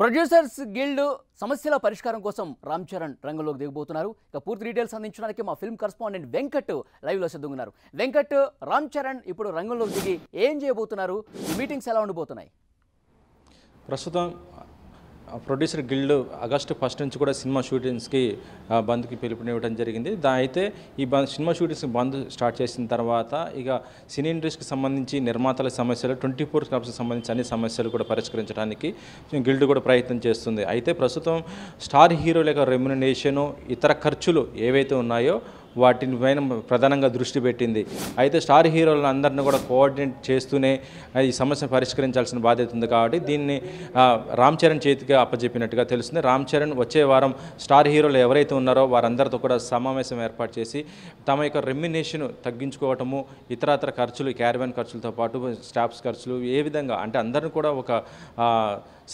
producers guild సమస్యల పరిష్కారం కోసం రామ్ చరణ్ రంగంలోకి దిగబోతున్నారు ఇక పూర్తి డీటెయిల్స్ అందించడానికి మా ఫిల్మ్ కరస్పాండెంట్ వెంకట్ లైవ్లో సిద్ధంగున్నారు వెంకట్ రామ్ చరణ్ ఇప్పుడు రంగంలోకి దిగి ఏం చేయబోతున్నారు మీటింగ్స్ ఎలా ఉండిపోతున్నాయి ప్రస్తుతం ప్రొడ్యూసర్ గిల్డ్ ఆగస్టు ఫస్ట్ నుంచి కూడా సినిమా షూటింగ్స్కి బంద్కి పిలుపునివ్వడం జరిగింది దా అయితే ఈ bandh cinema shootings bandh start చేసిన తర్వాత ఇక సినీ ఇండస్ట్రీకి సంబంధించి నిర్మాతల సమస్యలు ట్వంటీ ఫోర్ క్లబ్స్కి సంబంధించి అన్ని సమస్యలు కూడా పరిష్కరించడానికి గిల్డ్ కూడా ప్రయత్నం చేస్తుంది అయితే ప్రస్తుతం స్టార్ హీరోల యొక్క రెమ్యునేషను ఇతర ఖర్చులు ఏవైతే ఉన్నాయో వాటిని పైన ప్రధానంగా దృష్టి పెట్టింది అయితే స్టార్ హీరోలను అందరిని కూడా కోఆర్డినేట్ చేస్తూనే ఈ సమస్యను పరిష్కరించాల్సిన బాధ్యత ఉంది కాబట్టి దీన్ని రామ్ చరణ్ చేతికి అప్పచెప్పినట్టుగా తెలుస్తుంది రామ్ చరణ్ వచ్చే వారం స్టార్ హీరోలు ఎవరైతే ఉన్నారో వారందరితో కూడా సమావేశం ఏర్పాటు చేసి తమ యొక్క రెమ్యునేషన్ తగ్గించుకోవటము ఇతరతర ఖర్చులు క్యారబన్ ఖర్చులతో పాటు స్టాఫ్స్ ఖర్చులు ఏ విధంగా అంటే అందరిని కూడా ఒక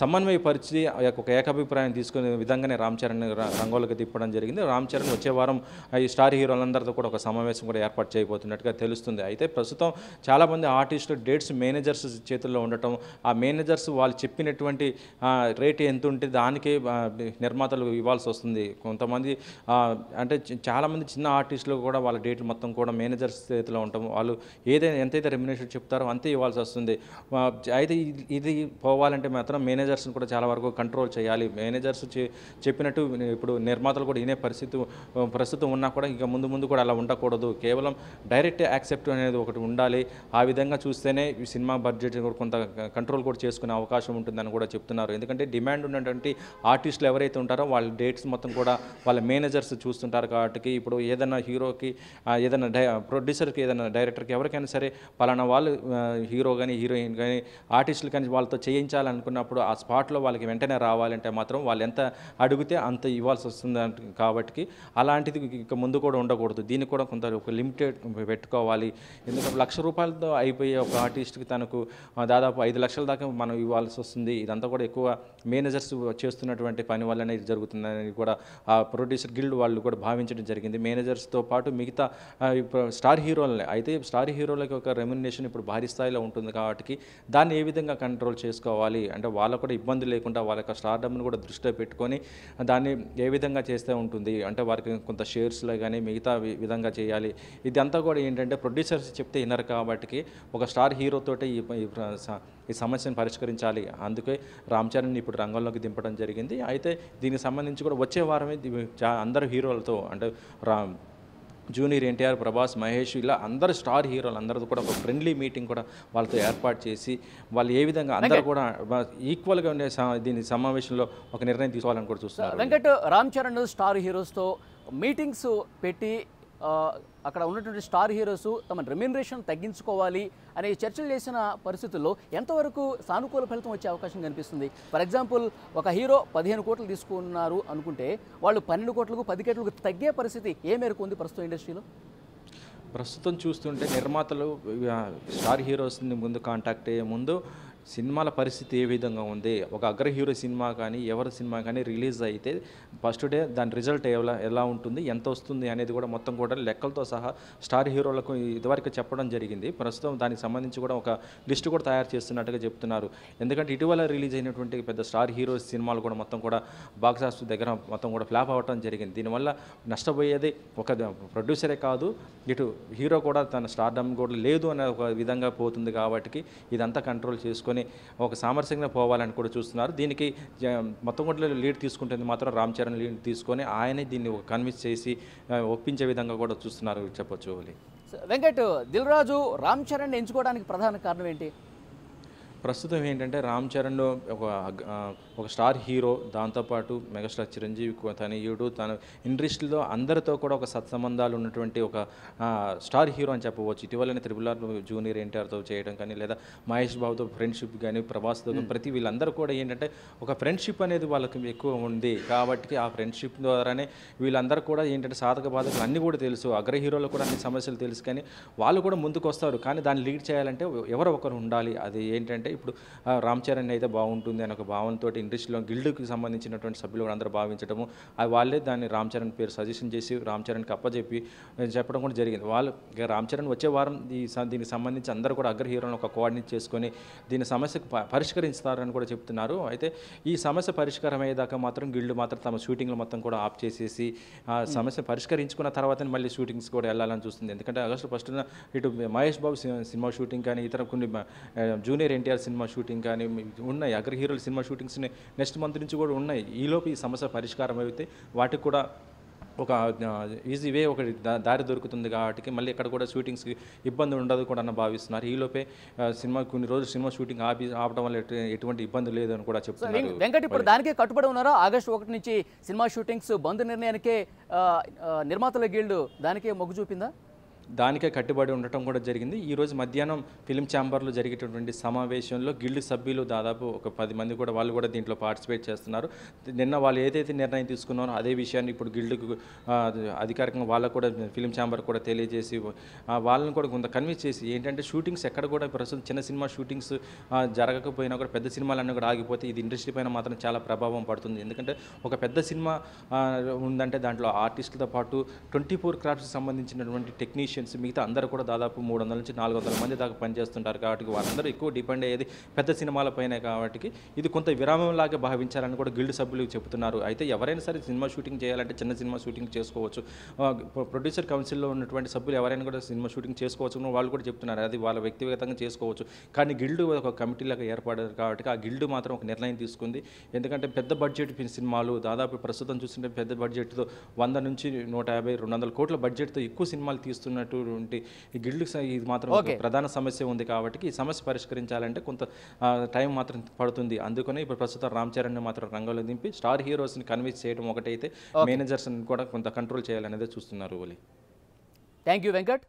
సమన్వయపరిచి ఒక ఏకాభిప్రాయం తీసుకునే విధంగానే రామ్ చరణ్ రంగోలకు తిప్పడం జరిగింది రామ్ చరణ్ వచ్చే వారం ఈ స్టార్ హీరోలందరితో కూడా ఒక సమావేశం కూడా ఏర్పాటు చేయబోతున్నట్టుగా తెలుస్తుంది అయితే ప్రస్తుతం చాలామంది ఆర్టిస్టులు డేట్స్ మేనేజర్స్ చేతుల్లో ఉండటం ఆ మేనేజర్స్ వాళ్ళు చెప్పినటువంటి రేట్ ఎంత ఉంటే దానికే నిర్మాతలు ఇవ్వాల్సి వస్తుంది కొంతమంది అంటే చాలామంది చిన్న ఆర్టిస్టులు కూడా వాళ్ళ డేట్లు మొత్తం కూడా మేనేజర్స్ చేతిలో ఉండటం వాళ్ళు ఏదైనా ఎంతైతే రెమ్యునేషన్ చెప్తారో అంతే ఇవ్వాల్సి వస్తుంది అయితే ఇది పోవాలంటే మాత్రం మేనేజర్ మేనేజర్స్ని కూడా చాలా వరకు కంట్రోల్ చేయాలి మేనేజర్స్ చెప్పినట్టు ఇప్పుడు నిర్మాతలు కూడా వినే పరిస్థితి ప్రస్తుతం ఉన్నా కూడా ఇంకా ముందు ముందు కూడా అలా ఉండకూడదు కేవలం డైరెక్ట్ యాక్సెప్ట్ అనేది ఒకటి ఉండాలి ఆ విధంగా చూస్తేనే ఈ సినిమా బడ్జెట్ కొంత కంట్రోల్ కూడా చేసుకునే అవకాశం ఉంటుందని కూడా చెప్తున్నారు ఎందుకంటే డిమాండ్ ఉన్నటువంటి ఆర్టిస్టులు ఎవరైతే ఉంటారో వాళ్ళ డేట్స్ మొత్తం కూడా వాళ్ళ మేనేజర్స్ చూస్తుంటారు కాబట్టి ఇప్పుడు ఏదైనా హీరోకి ఏదైనా డై ప్రొడ్యూసర్కి ఏదైనా డైరెక్టర్కి ఎవరికైనా సరే పలానా వాళ్ళు హీరో కానీ హీరోయిన్ కానీ ఆర్టిస్టులు కానీ వాళ్ళతో చేయించాలనుకున్నప్పుడు ఆ స్పాట్లో వాళ్ళకి వెంటనే రావాలంటే మాత్రం వాళ్ళు ఎంత అడిగితే అంత ఇవ్వాల్సి వస్తుంది కాబట్టి అలాంటిది ఇక ముందు కూడా ఉండకూడదు దీనికి కూడా కొంత ఒక లిమిటెడ్ పెట్టుకోవాలి ఎందుకంటే లక్ష రూపాయలతో అయిపోయే ఒక ఆర్టిస్ట్కి తనకు దాదాపు ఐదు లక్షల దాకా మనం ఇవ్వాల్సి వస్తుంది ఇదంతా కూడా ఎక్కువ మేనేజర్స్ చేస్తున్నటువంటి పని వల్లనే ఇది జరుగుతుందని కూడా ఆ ప్రొడ్యూసర్ గిల్డ్ వాళ్ళు కూడా భావించడం జరిగింది మేనేజర్స్తో పాటు మిగతా స్టార్ హీరోలని అయితే స్టార్ హీరోలకి ఒక రెమ్యునేషన్ ఇప్పుడు భారీ స్థాయిలో ఉంటుంది కాబట్టి దాన్ని ఏ విధంగా కంట్రోల్ చేసుకోవాలి అంటే వాళ్ళ వాళ్ళకు కూడా ఇబ్బంది లేకుండా వాళ్ళ యొక్క స్టార్డమ్ను కూడా దృష్టిలో పెట్టుకొని దాన్ని ఏ విధంగా చేస్తే ఉంటుంది అంటే వారికి కొంత షేర్స్లో కానీ మిగతా విధంగా చేయాలి ఇదంతా కూడా ఏంటంటే ప్రొడ్యూసర్స్ చెప్తే విన్నారు కాబట్టి ఒక స్టార్ హీరోతోటే ఈ ఈ సమస్యను పరిష్కరించాలి అందుకే రామ్ చరణ్ ఇప్పుడు రంగంలోకి దింపడం జరిగింది అయితే దీనికి సంబంధించి కూడా వచ్చే వారమే అందరు హీరోలతో అంటే రామ్ జూనియర్ ఎన్టీఆర్ ప్రభాస్ మహేష్ ఇలా అందరు స్టార్ హీరోలు అందరిది కూడా ఒక ఫ్రెండ్లీ మీటింగ్ కూడా వాళ్ళతో ఏర్పాటు చేసి వాళ్ళు ఏ విధంగా అందరూ కూడా ఈక్వల్గా ఉండే దీని సమావేశంలో ఒక నిర్ణయం తీసుకోవాలని కూడా చూస్తున్నారు వెంకట్ రామ్ చరణ్ స్టార్ హీరోస్తో మీటింగ్స్ పెట్టి అక్కడ ఉన్నటువంటి స్టార్ హీరోస్ తమ రెమ్యూనరేషన్ తగ్గించుకోవాలి అనే చర్చలు చేసిన పరిస్థితుల్లో ఎంతవరకు సానుకూల ఫలితం వచ్చే అవకాశం కనిపిస్తుంది ఫర్ ఎగ్జాంపుల్ ఒక హీరో పదిహేను కోట్లు తీసుకున్నారు అనుకుంటే వాళ్ళు పన్నెండు కోట్లకు పది కోట్లకు తగ్గే పరిస్థితి ఏ మేరకు ఉంది ప్రస్తుతం ఇండస్ట్రీలో ప్రస్తుతం చూస్తుంటే నిర్మాతలు స్టార్ హీరోస్ని ముందు కాంటాక్ట్ అయ్యే ముందు సినిమాల పరిస్థితి ఏ విధంగా ఉంది ఒక అగ్ర హీరో సినిమా కానీ ఎవరి సినిమా కానీ రిలీజ్ అయితే ఫస్ట్ డే దాని రిజల్ట్ ఎలా ఎలా ఉంటుంది ఎంత వస్తుంది అనేది కూడా మొత్తం కూడా లెక్కలతో సహా స్టార్ హీరోలకు ఇదివరకు చెప్పడం జరిగింది ప్రస్తుతం దానికి సంబంధించి కూడా ఒక లిస్టు కూడా తయారు చేస్తున్నట్టుగా చెప్తున్నారు ఎందుకంటే ఇటీవల రిలీజ్ అయినటువంటి పెద్ద స్టార్ హీరో సినిమాలు కూడా మొత్తం కూడా బాక్స్ ఆఫీస్ దగ్గర మొత్తం కూడా ఫ్లాప్ అవ్వడం జరిగింది దీనివల్ల నష్టపోయేది ఒక ప్రొడ్యూసరే కాదు ఇటు హీరో కూడా తన స్టార్డమ్ కూడా లేదు అనే ఒక విధంగా పోతుంది కాబట్టి ఇదంతా కంట్రోల్ చేసుకొని తీసుకుని ఒక సామరస్యంగా పోవాలని కూడా చూస్తున్నారు దీనికి మొత్తంగూడలో లీడ్ తీసుకుంటుంది మాత్రం రామ్ చరణ్ లీడ్ తీసుకొని ఆయనే దీన్ని కన్విన్స్ చేసి ఒప్పించే విధంగా కూడా చూస్తున్నారు చెప్పొచ్చు వెంకట్ దిల్రాజు రామ్ చరణ్ ఎంచుకోవడానికి ప్రధాన కారణం ఏంటి ప్రస్తుతం ఏంటంటే రామ్ చరణ్ ఒక ఒక స్టార్ హీరో దాంతోపాటు మెగాస్టార్ చిరంజీవి తన ఏడు తన ఇండస్ట్రీలో అందరితో కూడా ఒక సత్సంబంధాలు ఉన్నటువంటి ఒక స్టార్ హీరో అని చెప్పవచ్చు ఇటీవలనే త్రిపుల్ ఆర్ జూనియర్ ఎన్టీఆర్తో చేయడం కానీ లేదా మహేష్ బాబుతో ఫ్రెండ్షిప్ కానీ ప్రభాస్తో ప్రతి వీళ్ళందరూ కూడా ఏంటంటే ఒక ఫ్రెండ్షిప్ అనేది వాళ్ళకి ఎక్కువ ఉంది కాబట్టి ఆ ఫ్రెండ్షిప్ ద్వారానే వీళ్ళందరూ కూడా ఏంటంటే సాధక బాధకులు అన్నీ కూడా తెలుసు అగ్ర హీరోలు కూడా అన్ని సమస్యలు తెలుసు కానీ వాళ్ళు కూడా ముందుకు వస్తారు కానీ దాన్ని లీడ్ చేయాలంటే ఎవరో ఒకరు ఉండాలి అది ఏంటంటే ఇప్పుడు రామ్ చరణ్ అయితే బాగుంటుంది అనే ఒక భావనతో ఇండస్ట్రీలో గిల్డ్కి సంబంధించినటువంటి సభ్యులు అందరూ భావించడము అది వాళ్ళే దాన్ని రామ్ చరణ్ పేరు సజెషన్ చేసి రామ్ చరణ్కి అప్పచెప్పి చెప్పడం కూడా జరిగింది వాళ్ళు రామ్ చరణ్ వచ్చే వారం ఈ దీనికి సంబంధించి అందరూ కూడా అగ్ర హీరోలను ఒక కోఆర్డినేట్ చేసుకొని దీని సమస్యకు పరిష్కరిస్తారని కూడా చెప్తున్నారు అయితే ఈ సమస్య పరిష్కారం అయ్యేదాకా మాత్రం గిల్డ్ మాత్రం తమ షూటింగ్లు మొత్తం కూడా ఆఫ్ చేసేసి ఆ సమస్య పరిష్కరించుకున్న తర్వాత మళ్ళీ షూటింగ్స్ కూడా వెళ్ళాలని చూస్తుంది ఎందుకంటే ఆగస్టు ఫస్ట్ ఇటు మహేష్ బాబు సినిమా షూటింగ్ కానీ ఇతర కొన్ని జూనియర్ ఎన్టీఆర్ సినిమా షూటింగ్ కానీ ఉన్నాయి అగ్ర హీరోల సినిమా షూటింగ్స్ నెక్స్ట్ మంత్ నుంచి కూడా ఉన్నాయి ఈలోపు ఈ సమస్య పరిష్కారం అయితే వాటికి కూడా ఒక ఈజీ వే ఒకటి దారి దొరుకుతుంది కాబట్టి మళ్ళీ ఇక్కడ కూడా షూటింగ్స్కి ఇబ్బంది ఉండదు కూడా అని భావిస్తున్నారు ఈలోపే సినిమా కొన్ని రోజులు సినిమా షూటింగ్ ఆపి ఆపడం వల్ల ఎటువంటి ఇబ్బంది లేదని కూడా చెప్తున్నారు వెంకట ఇప్పుడు దానికే కట్టుబడి ఉన్నారా ఆగస్టు ఒకటి నుంచి సినిమా షూటింగ్స్ బంద్ నిర్ణయానికే నిర్మాతల గిల్డ్ దానికే మొగ్గు చూపిందా దానికే కట్టుబడి ఉండటం కూడా జరిగింది ఈరోజు మధ్యాహ్నం ఫిలిం ఛాంబర్లో జరిగేటటువంటి సమావేశంలో గిల్డ్ సభ్యులు దాదాపు ఒక పది మంది కూడా వాళ్ళు కూడా దీంట్లో పార్టిసిపేట్ చేస్తున్నారు నిన్న వాళ్ళు ఏదైతే నిర్ణయం తీసుకున్నారో అదే విషయాన్ని ఇప్పుడు గిల్డ్కు అధికారికంగా వాళ్ళకు కూడా ఫిలిం ఛాంబర్ కూడా తెలియజేసి వాళ్ళని కూడా కొంత కన్విన్స్ చేసి ఏంటంటే షూటింగ్స్ ఎక్కడ కూడా ప్రస్తుతం చిన్న సినిమా షూటింగ్స్ జరగకపోయినా కూడా పెద్ద సినిమాలన్నీ కూడా ఆగిపోతే ఇది ఇండస్ట్రీ పైన మాత్రం చాలా ప్రభావం పడుతుంది ఎందుకంటే ఒక పెద్ద సినిమా ఉందంటే దాంట్లో ఆర్టిస్టులతో పాటు ట్వంటీ ఫోర్ క్రాఫ్ట్కి సంబంధించినటువంటి టెక్నీషియన్ టెక్నీషియన్స్ మిగతా అందరూ కూడా దాదాపు మూడు వందల నుంచి నాలుగు వందల మంది దాకా పనిచేస్తుంటారు కాబట్టి వాళ్ళందరూ ఎక్కువ డిపెండ్ అయ్యేది పెద్ద సినిమాల పైనే కాబట్టి ఇది కొంత విరామం లాగా భావించాలని కూడా గిల్డ్ సభ్యులు చెబుతున్నారు అయితే ఎవరైనా సరే సినిమా షూటింగ్ చేయాలంటే చిన్న సినిమా షూటింగ్ చేసుకోవచ్చు ప్రొడ్యూసర్ కౌన్సిల్లో ఉన్నటువంటి సభ్యులు ఎవరైనా కూడా సినిమా షూటింగ్ చేసుకోవచ్చు వాళ్ళు కూడా చెప్తున్నారు అది వాళ్ళ వ్యక్తిగతంగా చేసుకోవచ్చు కానీ గిల్డ్ ఒక కమిటీ లాగా ఏర్పడారు కాబట్టి ఆ గిల్డ్ మాత్రం ఒక నిర్ణయం తీసుకుంది ఎందుకంటే పెద్ద బడ్జెట్ సినిమాలు దాదాపు ప్రస్తుతం చూస్తుంటే పెద్ద బడ్జెట్తో వంద నుంచి నూట యాభై రెండు వందల కోట్ల బడ్జెట్తో ఎక్కువ సినిమాలు తీస్తున్న సంబంధించినటువంటి గిళ్ళు ఇది మాత్రం ప్రధాన సమస్య ఉంది కాబట్టి ఈ సమస్య పరిష్కరించాలంటే కొంత టైం మాత్రం పడుతుంది అందుకనే ఇప్పుడు ప్రస్తుతం రామ్ చరణ్ మాత్రం రంగంలో దింపి స్టార్ హీరోస్ని కన్విన్స్ చేయడం ఒకటైతే మేనేజర్స్ కూడా కొంత కంట్రోల్ చేయాలనేది చూస్తున్నారు ఓలీ థ్యాంక్ యూ వెంకట్